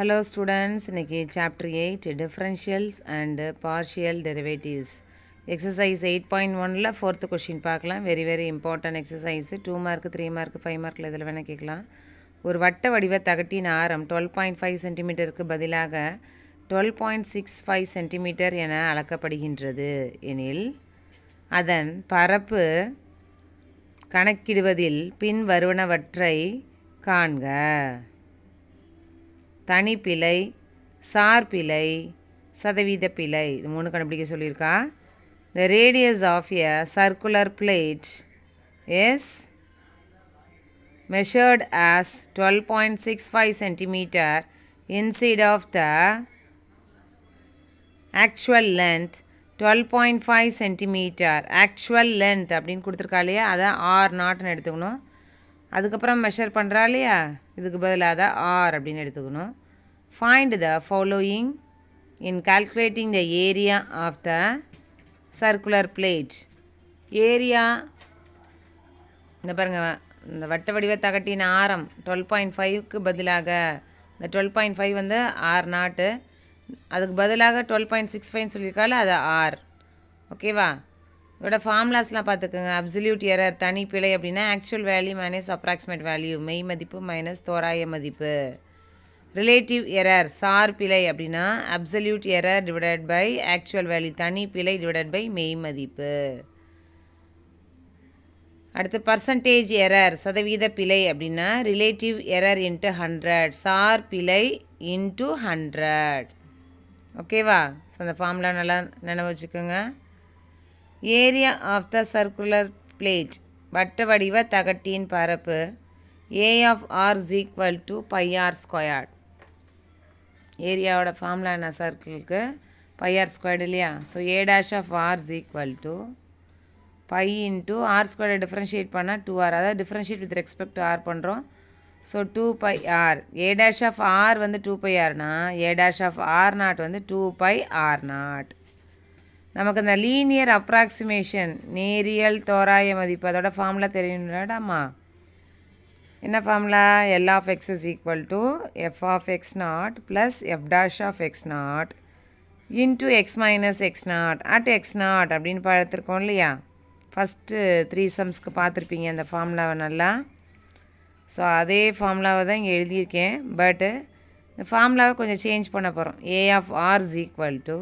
Hello students இன்றைக்கி chapter eight differentials and partial derivatives exercise eight point ஒனில் fourth question பார்க்கலாம் very very important exercise two mark three mark five மார்க்கில் இதில் வேணால் கேட்கலாம் ஒரு வட்ட வடிவ தகட்டின் ஆரம் டுவெல் பாயிண்ட் ஃபைவ் சென்டிமீட்டருக்கு பதிலாக twelve point six five centimetre என அளக்கப்படுகின்றது எனில் அதன் பரப்பு கணக்கிடுவதில் பின்வருவனவற்றை காண்க தனிப்பிழை சார்பிழை சதவீத பிழை இது மூணு கண்டுபிடிக்க சொல்லியிருக்கா the radius of a circular plate six five centimetre instead of the actual length twelve point five centimetre actual length அப்படின்னு கொடுத்துருக்கா இல்லையா அதை ஆர் நாட்னு எடுத்துக்கணும் அதுக்கப்புறம் மெஷர் பண்ணுறா இல்லையா இதுக்கு பதிலாக அதை ஆர் அப்படின்னு எடுத்துக்கணும் Find the following in calculating the area of the circular plate. Area இந்த பாருங்க இந்த வட்ட வடிவ தகட்டின் ஆரம் டுவெல் பாயிண்ட் ஃபைவ்க்கு பதிலாக இந்த டுவெல் பாயிண்ட் ஃபைவ் வந்து ஆர் நாட்டு அதுக்கு பதிலாக டுவெல் பாயிண்ட் சிக்ஸ் ஃபைவ்னு சொல்லியிருக்காள் அது ஆர் ஓகேவா இதோட ஃபார்முலாஸ்லாம் பார்த்துக்கோங்க அப்சல்யூட் எரர் தனி பிழை அப்படின்னா actual value minus approximate value மெய் மதிப்பு மைனஸ் தோராய மதிப்பு ரிலேட்டிவ் எரர் சார் பிழை அப்படின்னா absolute error divided by actual value தனி பிழை டிவைடட் பை மெய் மதிப்பு அடுத்து பர்சன்டேஜ் எரர் சதவீத பிழை அப்படின்னா ரிலேட்டிவ் எரர் இன்ட்டு ஹண்ட்ரட் சார் பிழை இன்ட்டு ஹண்ட்ரட் ஓகேவா ஸோ அந்த ஃபார்முலா நல்லா நினைவு வச்சுக்கோங்க area of the circular plate வட்ட வடிவ தகட்டின் பரப்பு A of r equal to pi r squared ஏரியாவோட ஃபார்முலா என்ன சர்க்கிளுக்கு பை ஆர் ஸ்கொயர்டு இல்லையா so A dash of r is equal to pi into r ஸ்கொயரை டிஃப்ரென்ஷியேட் பண்ணால் டூ ஆர் அதாவது differentiate with respect to r பண்ணுறோம் so two pi R A dash of r வந்து two pi ஆர்னா A dash of r naught வந்து two pi r naught நமக்கு இந்த linear approximation நேரியல் தோராய மதிப்பு அதோட ஃபார்முலா தெரியணும்லடாமா என்ன formula L of x is equal to f of x naught plus f dash of x naught into x minus x naught at x naught அப்படின்னு பார்த்துருக்கோம் இல்லையா ஃபஸ்ட்டு த்ரீ சம்ஸ்க்கு பார்த்துருப்பீங்க அந்த ஃபார்முலாவை நல்லா ஸோ அதே ஃபார்முலாவை தான் இங்கே எழுதியிருக்கேன் பட்டு இந்த ஃபார்முலாவை கொஞ்சம் சேஞ்ச் பண்ண போகிறோம் A of r is equal to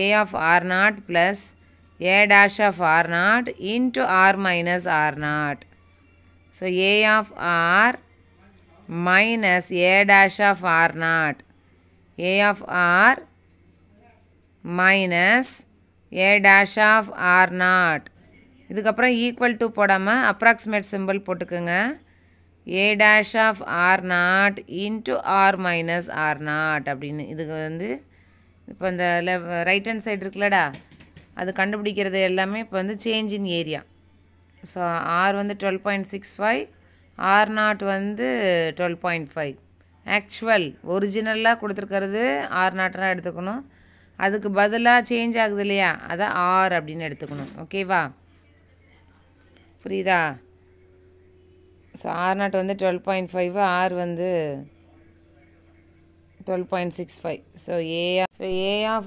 A of r naught plus A dash of r naught into r minus r naught So A of r minus a dash of r naught. A of r minus a dash of r naught. இதுக்கப்புறம் equal to போடாமல் approximate symbol போட்டுக்கோங்க A dash of r naught into r minus r naught அப்படின்னு இதுக்கு வந்து இப்போ இந்த right hand side இருக்குல்லடா அது கண்டுபிடிக்கிறது எல்லாமே இப்போ வந்து change in area so r வந்து twelve point six five r naught வந்து டுவெல் பாயிண்ட் ஃபைவ் ஆக்சுவல் ஒரிஜினலாக கொடுத்துருக்கிறது ஆர் நாட்னா எடுத்துக்கணும் அதுக்கு பதிலாக சேஞ்ச் ஆகுது இல்லையா அதை ஆர் அப்படின்னு எடுத்துக்கணும் ஓகேவா புரியுதா ஸோ ஆர் நாட் வந்து டுவெல் பாயிண்ட் ஃபைவ் ஆர் வந்து twelve point six five so A so A of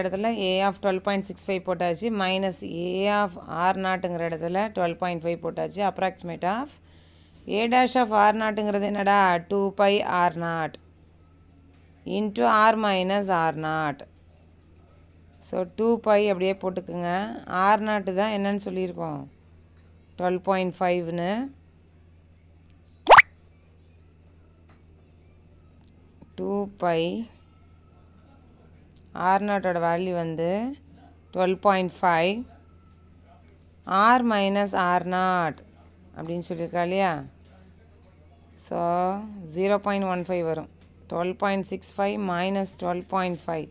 இடத்துல A of twelve point six five போட்டாச்சு மைனஸ் ஏ ஆஃப் ஆர் நாட்டுங்கிற இடத்துல டுவெல் பாயிண்ட் ஃபைவ் போட்டாச்சு approximate of A dash of r நாட்டுங்கிறது என்னடா two pi r naught into r minus r naught so two pi அப்படியே போட்டுக்குங்க r naught தான் என்னன்னு சொல்லியிருக்கோம் டுவெல் பாயிண்ட் ஃபைவ்னு டூ பை ஆர் நாட்டோட வேல்யூ வந்து twelve point five r minus r naught அப்படின்னு சொல்லியிருக்கா இல்லையா so zero point one five வரும் twelve point six five minus twelve point five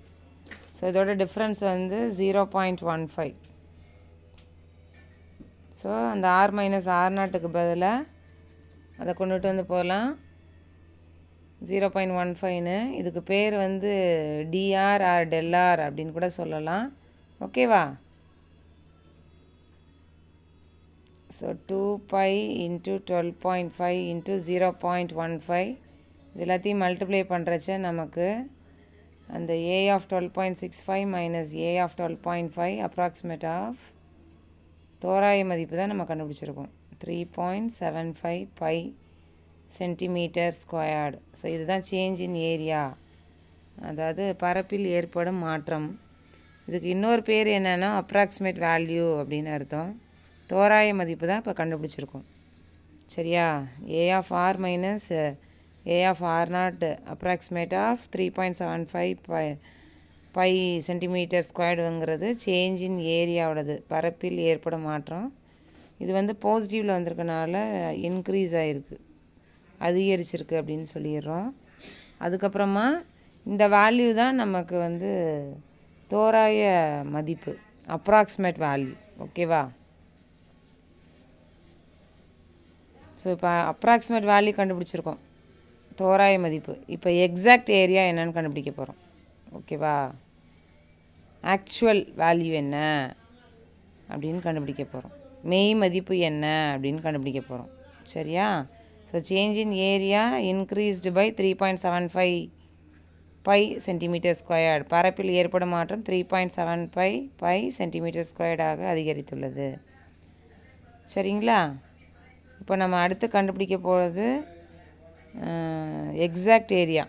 so இதோட டிஃப்ரென்ஸ் வந்து zero point one five so அந்த r minus r நாட்டுக்கு பதிலாக அதை கொண்டுட்டு வந்து போகலாம் ஜீரோ பாயிண்ட் ஒன் ஃபைவ்னு இதுக்கு பேர் வந்து டிஆர் ஆர் டெல்ஆர் அப்படின்னு கூட சொல்லலாம் ஓகேவா so two pi into twelve point five into zero point one five இது எல்லாத்தையும் மல்டிப்ளை பண்ணுறச்ச நமக்கு அந்த A of twelve point six five minus A of twelve point five approximate of தோராய மதிப்பு தான் நம்ம கண்டுபிடிச்சிருக்கோம் three point seven five by centimetre squared so இதுதான் சேஞ்ச் இன் ஏரியா அதாவது பரப்பில் ஏற்படும் மாற்றம் இதுக்கு இன்னொரு பேர் என்னென்னா அப்ராக்சிமேட் வேல்யூ அப்படின்னு அர்த்தம் தோராய மதிப்பு தான் இப்போ கண்டுபிடிச்சிருக்கோம் சரியா A of r minus A of r naught approximate of three point seven five by centimetre ஸ்கொயர்டுங்கிறது சேஞ்ச் இன் ஏரியாவோடது பரப்பில் ஏற்படும் மாற்றம் இது வந்து பாசிட்டிவில் வந்திருக்கனால இன்க்ரீஸ் ஆகிருக்கு அதிகரிச்சிருக்கு அப்படின்னு சொல்லிடுறோம் அதுக்கப்புறமா இந்த வேல்யூ தான் நமக்கு வந்து தோராய மதிப்பு அப்ராக்சிமேட் வேல்யூ ஓகேவா ஸோ இப்போ அப்ராக்சிமேட் வேல்யூ கண்டுபிடிச்சிருக்கோம் தோராய மதிப்பு இப்போ எக்ஸாக்ட் ஏரியா என்னன்னு கண்டுபிடிக்க போகிறோம் ஓகேவா ஆக்சுவல் வேல்யூ என்ன அப்படின்னு கண்டுபிடிக்க போகிறோம் மெய் மதிப்பு என்ன அப்படின்னு கண்டுபிடிக்க போகிறோம் சரியா so change in area increased by three point seven five by centimetre squared பரப்பில் ஏற்படும் மாற்றம் three point seven pi pi centimetre ஸ்கொயர்டாக அதிகரித்துள்ளது சரிங்களா இப்போ நம்ம அடுத்து கண்டுபிடிக்க போகிறது எக்ஸாக்ட் ஏரியா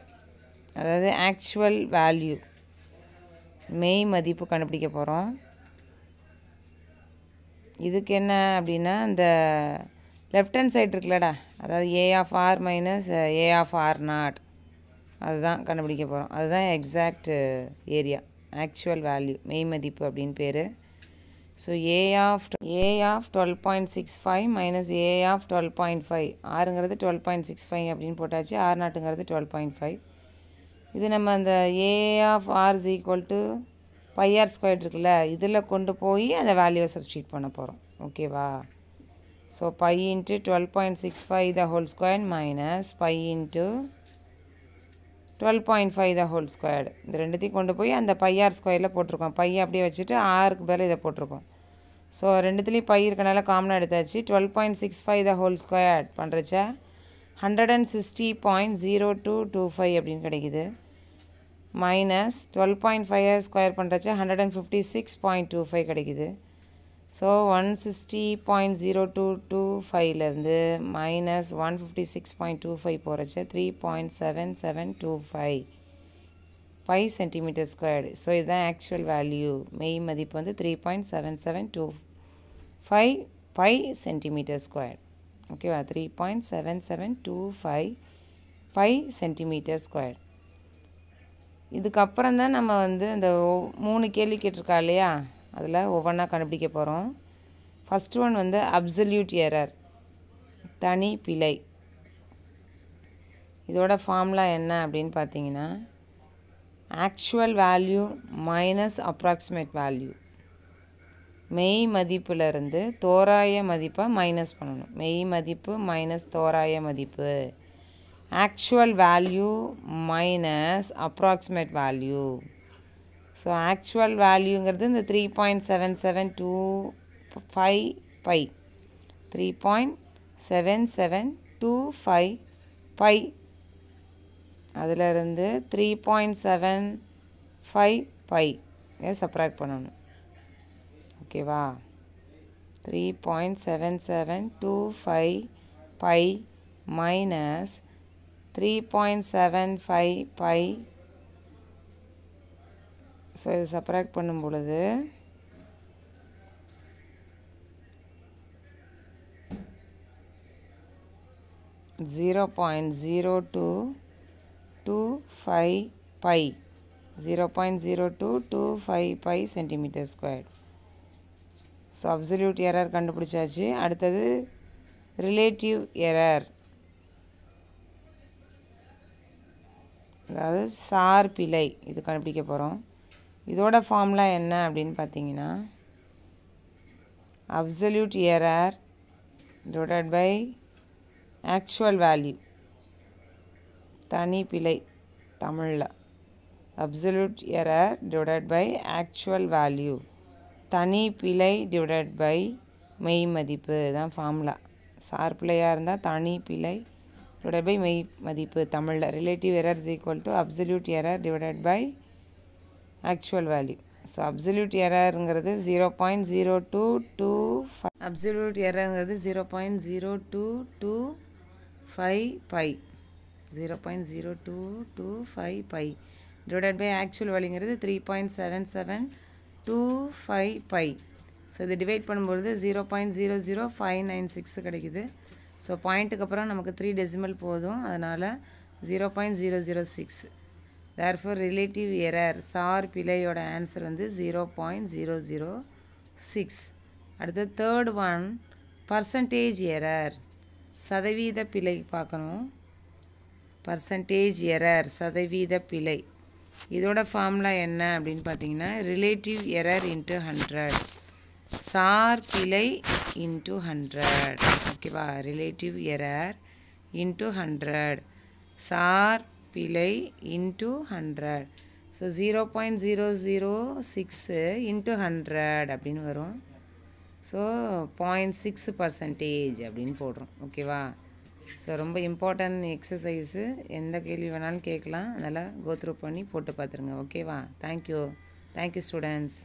அதாவது ஆக்சுவல் வேல்யூ மெய் மதிப்பு கண்டுபிடிக்க போகிறோம் இதுக்கு என்ன அப்படின்னா இந்த லெஃப்ட் ஹேண்ட் சைடு இருக்குல்லடா அதாவது A of r minus A of r naught அதுதான் கண்டுபிடிக்க போகிறோம் அதுதான் எக்ஸாக்ட் ஏரியா ஆக்சுவல் வேல்யூ மெய் மதிப்பு அப்படின்னு பேர் so A of A of twelve point six five minus A of twelve point five ஆறுங்கிறது டுவெல் பாயிண்ட் சிக்ஸ் ஃபைவ் அப்படின்னு போட்டாச்சு ஆர் நாட்டுங்கிறது டுவெல் பாயிண்ட் ஃபைவ் இது நம்ம அந்த A of r is equal to r square இருக்குல்ல இதில் கொண்டு போய் அந்த வேல்யூவை சப்ஸ்டியூட் பண்ண போகிறோம் ஓகேவா so pi into twelve point six five the whole square minus square minus twelve point five the whole squared இந்த ரெண்டுத்தையும் கொண்டு போய் அந்த பை ஸ்கொயரில் போட்டிருக்கோம் பை அப்படியே வச்சுட்டு ஆறுக்கு பதில் இதை போட்டிருக்கோம் ஸோ ரெண்டுத்துலேயும் பை இருக்கனால காமனாக எடுத்தாச்சு twelve point six five the whole square பண்ணுறச்சா hundred and sixty point zero two two five அப்படின்னு கிடைக்குது minus twelve point five square பண்ணுறச்சா hundred and fifty six point two five கிடைக்குது so one sixty point zero two two ஃபைவ்லேருந்து minus one fifty six point two five போகிறச்சு three point seven seven two five five centimetre squared so இதுதான் actual value மெய் மதிப்பு வந்து three point seven seven two five five centimetre square ஓகேவா three point seven seven two five five centimetre square இதுக்கப்புறம் தான் நம்ம வந்து இந்த மூணு கேள்வி கேட்டிருக்கா இல்லையா அதில் ஒவ்வொன்றா கண்டுபிடிக்க போகிறோம் ஃபஸ்ட் ஒன் வந்து அப்சல்யூட் எரர் தனி பிழை இதோட ஃபார்முலா என்ன அப்படின்னு பார்த்தீங்கன்னா actual value minus approximate value மெய் மதிப்பிலிருந்து தோராய மதிப்பை மைனஸ் பண்ணணும் மெய் மதிப்பு மைனஸ் தோராய மதிப்பு actual value minus approximate value so actual வேல்யூங்கிறது இந்த three point seven seven two five five three point seven seven two five five அதிலிருந்து three point seven five five இதை சப்ராக்ட் பண்ணணும் ஓகேவா three point seven seven two five five minus three point seven five five so இது subtract பண்ணும் பொழுது zero point zero two two five by zero point zero two two five by centimetre square so absolute error கண்டுபிடிச்சாச்சு அடுத்தது relative error அதாவது sir பிழை இது கண்டுபிடிக்க போகிறோம் இதோட ஃபார்ம்லாம் என்ன அப்படின்னு பார்த்தீங்கன்னா absolute error divided by actual value தனி பிழை தமிழில் absolute error divided by actual value தனி பிழை டிவைடட் பை மெய் மதிப்பு தான் ஃபார்முலா சார் பிள்ளையாக இருந்தால் தனி பிழை டிவைடட் பை மெய் மதிப்பு தமிழில் relative error is equal to absolute error divided by actual value so absolute எரருங்கிறது zero point zero two two five absolute எரருங்கிறது zero point zero two two five by zero point zero two two five by divided by actual வேல்யூங்கிறது three point seven seven two five by so இதை divide பண்ணும்பொழுது zero point zero zero five nine six கிடைக்குது so பாயிண்ட்டுக்கு அப்புறம் நமக்கு three decimal போதும் அதனால் zero point zero zero six therefore relative error சார் பிழையோட ஆன்சர் வந்து zero point zero zero six அடுத்து தேர்ட் ஒன் பர்சன்டேஜ் எரர் சதவீத பிழை பார்க்கணும் பர்சன்டேஜ் எரர் சதவீத பிழை இதோட ஃபார்முலா என்ன அப்படின்னு பார்த்தீங்கன்னா ரிலேட்டிவ் எரர் இன்ட்டு ஹண்ட்ரட் சார் பிழை இன்ட்டு ஹண்ட்ரட் ஓகேவா ரிலேட்டிவ் எரர் இன்ட்டு ஹண்ட்ரட் சார் பிழை into hundred so zero point zero zero six into hundred அப்படின்னு வரும் ஸோ பாயிண்ட் சிக்ஸ் பர்சன்டேஜ் அப்படின்னு போடுறோம் ஓகேவா ஸோ ரொம்ப இம்பார்ட்டன்ட் எக்ஸசைஸு எந்த கேள்வி வேணாலும் கேட்கலாம் அதனால் கோத்ரூ பண்ணி போட்டு பார்த்துருங்க ஓகேவா தேங்க்யூ தேங்க்யூ ஸ்டூடெண்ட்ஸ்